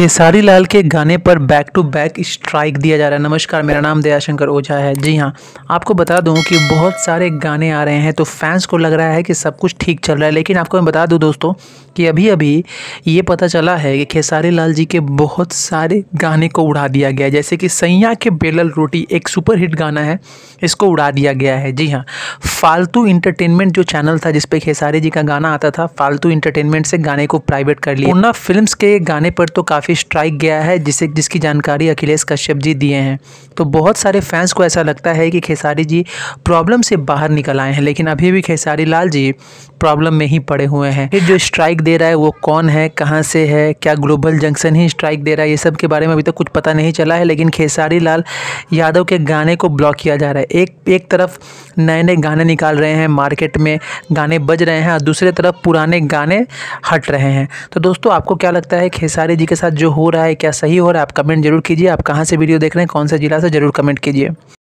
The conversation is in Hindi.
खेसारी लाल के गाने पर बैक टू बैक स्ट्राइक दिया जा रहा है नमस्कार मेरा नाम दयाशंकर ओझा है जी हाँ आपको बता दूं कि बहुत सारे गाने आ रहे हैं तो फैंस को लग रहा है कि सब कुछ ठीक चल रहा है लेकिन आपको मैं बता दूं दोस्तों कि अभी अभी ये पता चला है कि खेसारी लाल जी के बहुत सारे गाने को उड़ा दिया गया है जैसे कि सैया के बेलल रोटी एक सुपरहिट गाना है इसको उड़ा दिया गया है जी हाँ फालतू इंटरटेनमेंट जो चैनल था जिसपे खेसारी जी का गाना आता था फालतू इंटरटेनमेंट से गाने को प्राइवेट कर लिया मुन्ना फिल्म के गाने पर तो काफ़ी काफ़ी स्ट्राइक गया है जिसे जिसकी जानकारी अखिलेश कश्यप जी दिए हैं तो बहुत सारे फैंस को ऐसा लगता है कि खेसारी जी प्रॉब्लम से बाहर निकल आए हैं लेकिन अभी भी खेसारी लाल जी प्रॉब्लम में ही पड़े हुए हैं फिर जो स्ट्राइक दे रहा है वो कौन है कहाँ से है क्या ग्लोबल जंक्शन ही स्ट्राइक दे रहा है ये सब के बारे में अभी तक तो कुछ पता नहीं चला है लेकिन खेसारी लाल यादव के गाने को ब्लॉक किया जा रहा है एक एक तरफ नए नए गाने निकाल रहे हैं मार्केट में गाने बज रहे हैं और दूसरे तरफ पुराने गाने हट रहे हैं तो दोस्तों आपको क्या लगता है खेसारी जी के साथ साथ जो हो रहा है क्या सही हो रहा है आप कमेंट जरूर कीजिए आप कहाँ से वीडियो देख रहे हैं कौन सा ज़िला से जरूर कमेंट कीजिए